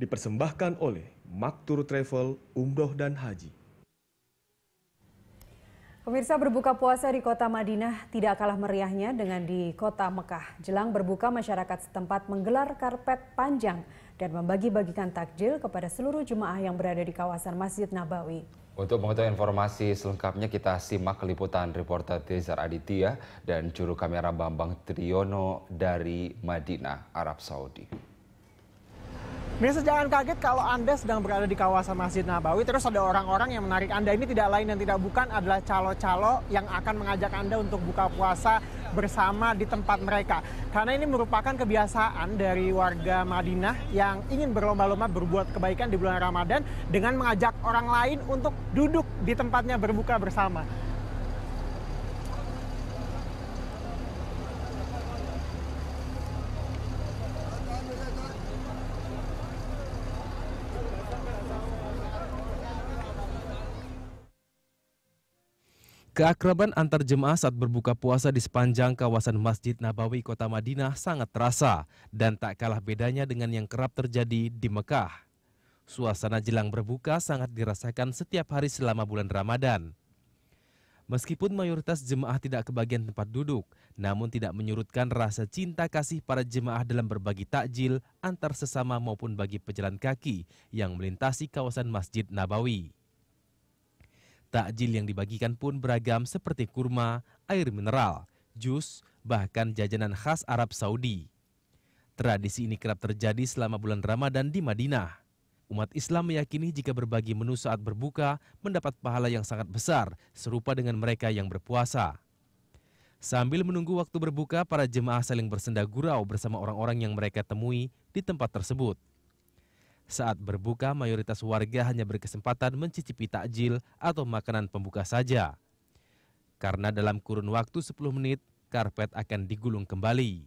dipersembahkan oleh Maktur Travel Umroh dan Haji. Pemirsa berbuka puasa di kota Madinah tidak kalah meriahnya dengan di kota Mekah. Jelang berbuka masyarakat setempat menggelar karpet panjang dan membagi-bagikan takjil kepada seluruh jemaah yang berada di kawasan Masjid Nabawi. Untuk mengetahui informasi selengkapnya kita simak liputan reporter Tezar Aditya dan juru kamera Bambang Triyono dari Madinah, Arab Saudi. Mirsa jangan kaget kalau Anda sedang berada di kawasan Masjid Nabawi terus ada orang-orang yang menarik Anda ini tidak lain dan tidak bukan adalah calo-calo yang akan mengajak Anda untuk buka puasa bersama di tempat mereka. Karena ini merupakan kebiasaan dari warga Madinah yang ingin berlomba-lomba berbuat kebaikan di bulan Ramadan dengan mengajak orang lain untuk duduk di tempatnya berbuka bersama. Keakraban antar jemaah saat berbuka puasa di sepanjang kawasan Masjid Nabawi kota Madinah sangat terasa dan tak kalah bedanya dengan yang kerap terjadi di Mekah. Suasana jelang berbuka sangat dirasakan setiap hari selama bulan Ramadan. Meskipun mayoritas jemaah tidak kebagian tempat duduk, namun tidak menyurutkan rasa cinta kasih para jemaah dalam berbagi takjil antar sesama maupun bagi pejalan kaki yang melintasi kawasan Masjid Nabawi. Takjil yang dibagikan pun beragam seperti kurma, air mineral, jus, bahkan jajanan khas Arab Saudi. Tradisi ini kerap terjadi selama bulan Ramadan di Madinah. Umat Islam meyakini jika berbagi menu saat berbuka mendapat pahala yang sangat besar, serupa dengan mereka yang berpuasa. Sambil menunggu waktu berbuka, para jemaah saling bersenda gurau bersama orang-orang yang mereka temui di tempat tersebut. Saat berbuka, mayoritas warga hanya berkesempatan mencicipi takjil atau makanan pembuka saja. Karena dalam kurun waktu 10 menit, karpet akan digulung kembali.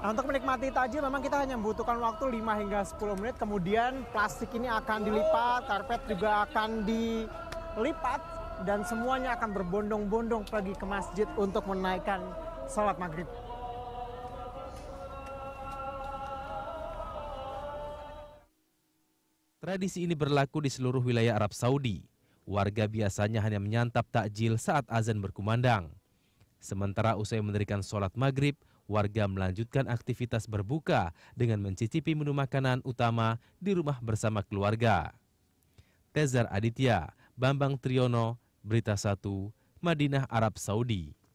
Nah, untuk menikmati takjil memang kita hanya membutuhkan waktu 5 hingga 10 menit. Kemudian plastik ini akan dilipat, karpet juga akan dilipat dan semuanya akan berbondong-bondong pergi ke masjid untuk menaikkan salat maghrib. Tradisi ini berlaku di seluruh wilayah Arab Saudi. Warga biasanya hanya menyantap takjil saat azan berkumandang. Sementara usai mendirikan sholat maghrib, warga melanjutkan aktivitas berbuka dengan mencicipi menu makanan utama di rumah bersama keluarga. Tezar Aditya, Bambang Triyono, Berita 1, Madinah Arab Saudi.